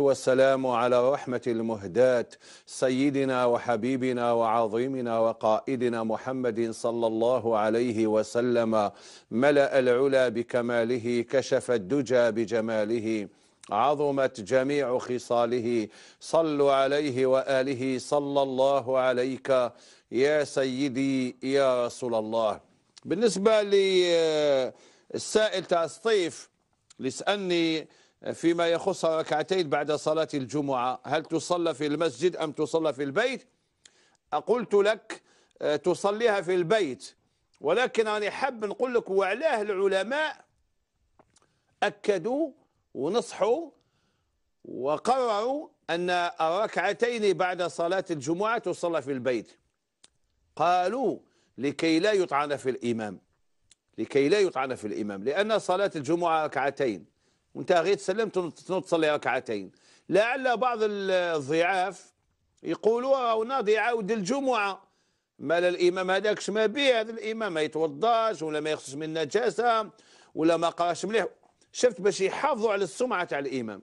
والسلام على رحمة المهداة سيدنا وحبيبنا وعظيمنا وقائدنا محمد صلى الله عليه وسلم ملأ العلا بكماله كشف الدجى بجماله عظمت جميع خصاله صلوا عليه وآله صلى الله عليك يا سيدي يا رسول الله بالنسبة للسائل تاع الصيف لسأني فيما يخص ركعتين بعد صلاة الجمعة هل تصلى في المسجد أم تصلى في البيت أقلت لك آه، تصليها في البيت ولكن أنا حاب نقول لك وعلاه العلماء أكدوا ونصحوا وقرروا أن الركعتين بعد صلاة الجمعة تصلى في البيت قالوا لكي لا يطعن في الإمام لكي لا يطعن في الإمام لأن صلاة الجمعة ركعتين وانت غير تسلم تنط تصلي ركعتين لعل بعض الضعاف يقولوا او آه، ناضي يعاود الجمعه مال الامام هذاك ما به هذا الامام ما يتوضاش ولا ما يخصش من النجاسه ولا ما قراش مليح شفت باش يحافظوا على السمعه تاع الامام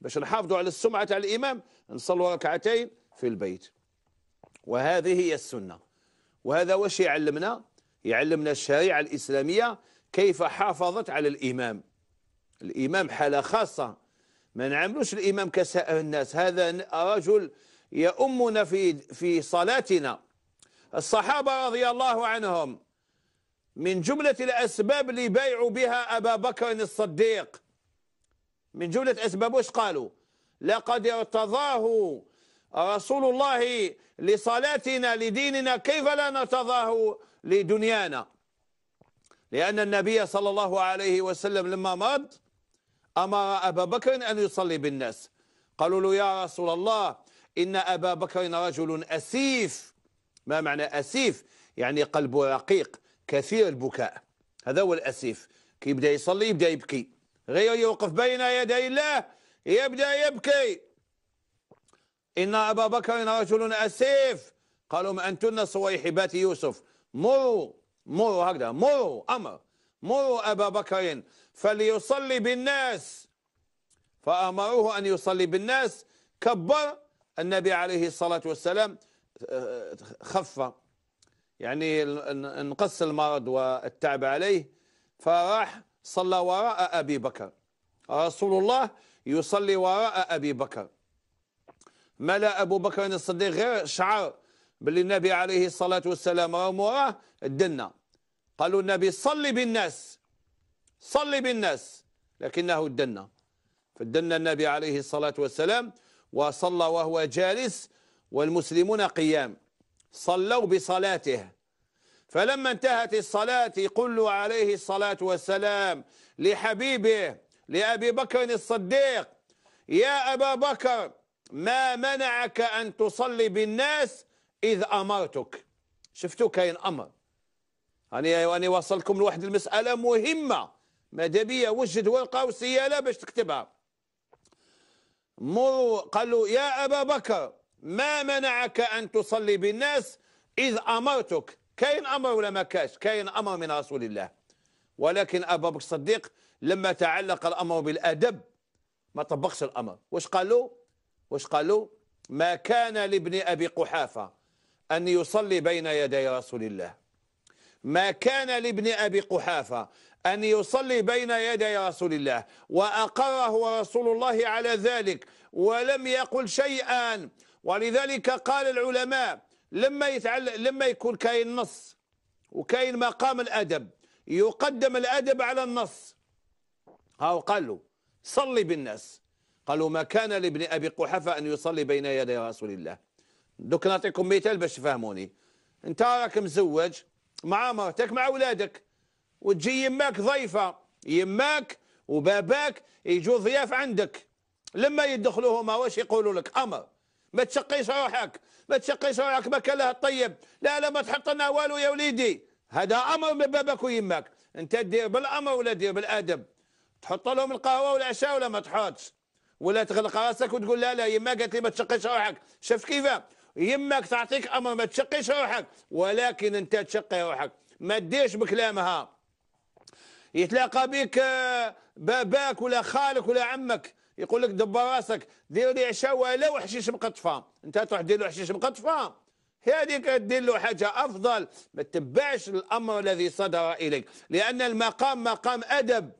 باش نحافظوا على السمعه تاع الامام نصلوا ركعتين في البيت وهذه هي السنه وهذا واش يعلمنا يعلمنا الشريعه الاسلاميه كيف حافظت على الامام الإمام حالة خاصة ما نعملوش الإمام كسائر الناس هذا رجل يؤمنا في في صلاتنا الصحابة رضي الله عنهم من جملة الأسباب اللي بايعوا بها أبا بكر الصديق من جملة أسباب واش قالوا لقد ارتضاه رسول الله لصلاتنا لديننا كيف لا نرتضاه لدنيانا لأن النبي صلى الله عليه وسلم لما مرض أمر أبا بكر أن يصلي بالناس قالوا له يا رسول الله إن أبا بكر رجل أسيف ما معنى أسيف يعني قلبه رقيق كثير البكاء هذا هو الأسيف كي يبدأ يصلي يبدأ يبكي غير يوقف بين يدي الله يبدأ يبكي إن أبا بكر رجل أسيف قالوا ما أنتن صويحبات يوسف مروا مروا هكذا مروا أمر مروا أبا بكر فليصلي بالناس فأمروه أن يصلي بالناس كبر النبي عليه الصلاة والسلام آه، خف يعني انقص المرض والتعب عليه فراح صلى وراء أبي بكر رسول الله يصلي وراء أبي بكر ملا ابو بكر الصديق غير شعر باللي النبي عليه الصلاه والسلام راه موراه الدنة قالوا النبي صلي بالناس صلي بالناس لكنه الدنة فدنا النبي عليه الصلاة والسلام وصلى وهو جالس والمسلمون قيام صلوا بصلاته فلما انتهت الصلاة قل عليه الصلاة والسلام لحبيبه لأبي بكر الصديق يا أبا بكر ما منعك أن تصلي بالناس إذ أمرتك شفتوا كاين أمر أنا يعني وصلكم لواحد المسألة مهمة ماذا بيا وجد ورقه وسياله باش تكتبها مر قالوا يا ابا بكر ما منعك ان تصلي بالناس اذ امرتك كاين امر ولا ما كاش كاين امر من رسول الله ولكن ابا بكر الصديق لما تعلق الامر بالادب ما طبقش الامر واش قالوا واش قالوا ما كان لابن ابي قحافه ان يصلي بين يدي رسول الله ما كان لابن ابي قحافه أن يصلي بين يدي رسول الله وأقره رسول الله على ذلك ولم يقل شيئا ولذلك قال العلماء لما يتعلم لما يكون كاين نص وكاين مقام الأدب يقدم الأدب على النص هاو قالوا صلي بالناس قالوا ما كان لابن أبي قحفة أن يصلي بين يدي رسول الله دوك نعطيكم مثال باش تفهموني انت راك مزوج مع مرتك مع اولادك وتجي يماك ضيفة يماك وباباك يجوا ضياف عندك لما يدخلوا هما واش يقولوا لك امر ما تشقيش روحك ما تشقيش روحك ما مكانها الطيب لا لا ما تحط لنا والو يا وليدي هذا امر من باباك ويماك انت دير بالامر ولا دير بالادب تحط لهم القهوه والعشاء ولا ما تحطش ولا تغلق راسك وتقول لا لا يما قالت لي ما تشقيش روحك شوف كيف يماك تعطيك امر ما تشقيش روحك ولكن انت تشقي روحك ما تديرش بكلامها يتلاقى بك باباك ولا خالك ولا عمك يقول لك دبر راسك دير لي عشاء ولو حشيش مقطفه انت تروح دير له حشيش مقطفه هذيك دير له حاجه افضل ما تتبعش الامر الذي صدر اليك لان المقام مقام ادب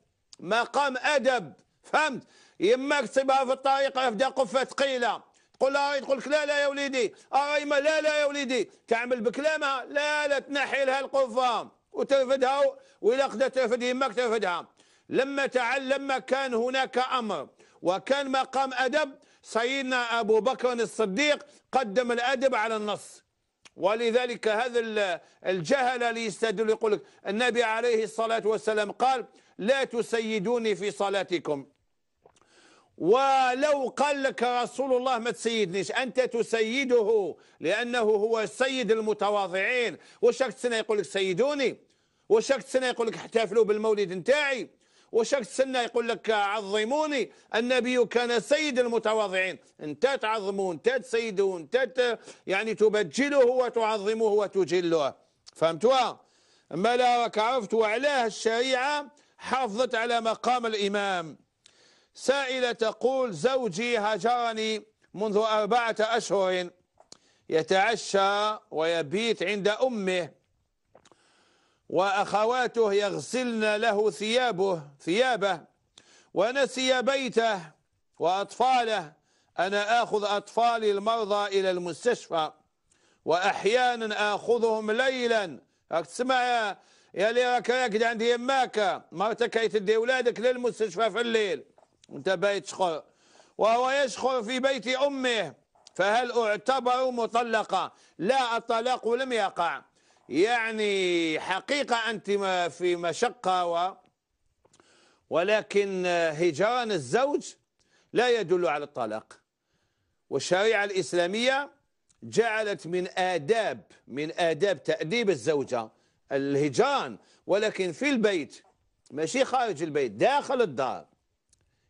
مقام ادب فهمت يماك تصيبها في الطريق يفدا قفه ثقيله تقول لها تقول لك لا لا يا وليدي اراي لا لا يا وليدي تعمل بكلامها لا لا تنحي لها القفه وترفدها وإلا قدرت ترفد يمك ترفدها لما تعلم كان هناك أمر وكان مقام أدب سيدنا أبو بكر الصديق قدم الأدب على النص ولذلك هذا الجهل اللي يقول لك النبي عليه الصلاة والسلام قال لا تسيدوني في صلاتكم ولو قال لك رسول الله ما تسيدنيش انت تسيده لانه هو سيد المتواضعين واش سنه يقول لك سيدوني واش سنه يقول لك احتفلوا بالمولد نتاعي واش سنه يقول لك عظموني النبي كان سيد المتواضعين انت تعظمه انت تسيده انت يعني تبجله وتعظمه وتجله فهمتوها ما لا راك عرفت وعلاه الشريعه حافظت على مقام الامام سائلة تقول زوجي هجرني منذ أربعة أشهر يتعشى ويبيت عند أمه وأخواته يغسلن له ثيابه ثيابه ونسي بيته وأطفاله أنا آخذ أطفالي المرضى إلى المستشفى وأحيانا آخذهم ليلا راك تسمع يا اللي راك راكد عندي يماك مرتك يتدي ولادك للمستشفى في الليل بيت يشخر وهو يشخر في بيت أمه فهل اعتبر مطلقة لا الطلاق لم يقع يعني حقيقة أنت في مشقة و ولكن هجران الزوج لا يدل على الطلاق والشريعة الإسلامية جعلت من آداب من آداب تأديب الزوجة الهجران ولكن في البيت ماشي خارج البيت داخل الدار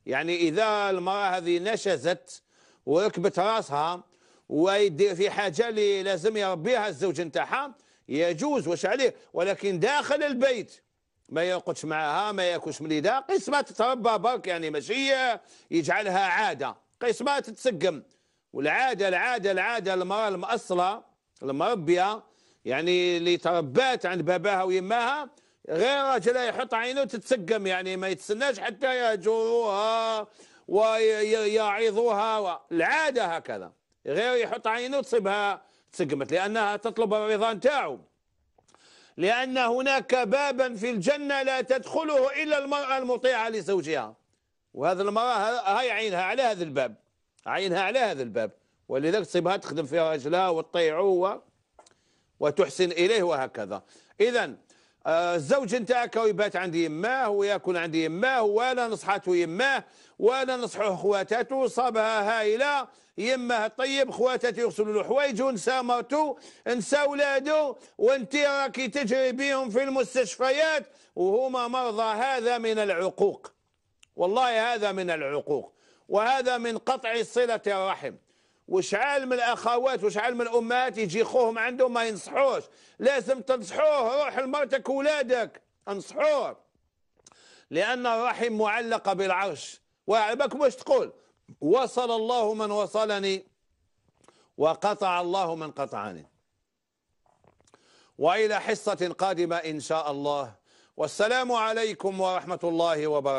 يعني إذا المرأة هذه نشزت وركبت راسها ويدير في حاجة اللي لازم يربيها الزوج نتاعها يجوز واش عليه ولكن داخل البيت ما يرقدش معها ما ياكلش من يدها قيس ما تتربى برك يعني ماشي يجعلها عادة قيس ما تتسقم والعادة العادة العادة المرأة المأصلة المربية يعني اللي تربات عند باباها ويماها غير رجله يحط عينه تتسقم يعني ما يتسناش حتى يجروها ويعيضوها العاده هكذا غير يحط عينه تصيبها تسقمت لانها تطلب الرضا نتاعو لان هناك بابا في الجنه لا تدخله الا المراه المطيعه لزوجها وهذه المراه هاي عينها على هذا الباب عينها على هذا الباب ولذلك تصيبها تخدم في رجلها وتطيعه وتحسن اليه وهكذا اذا آه، الزوج نتاعك يبات عند يماه وياكل عند يماه ولا نصحته يماه ولا نصحو خواتاته صابها هائله يماه طيب خواتاتو يغسلوا له حوايجو نسى مرتو نسى ولادو وانت راكي تجري بهم في المستشفيات وهما مرضى هذا من العقوق والله هذا من العقوق وهذا من قطع صله الرحم وشعال من الاخوات وشعال من الامهات يجي خوهم عندهم ما ينصحوش لازم تنصحوه روح لمرتك ولادك انصحوه لان الرحم معلقه بالعرش وعبك واش تقول وصل الله من وصلني وقطع الله من قطعني والى حصه قادمه ان شاء الله والسلام عليكم ورحمه الله وبركاته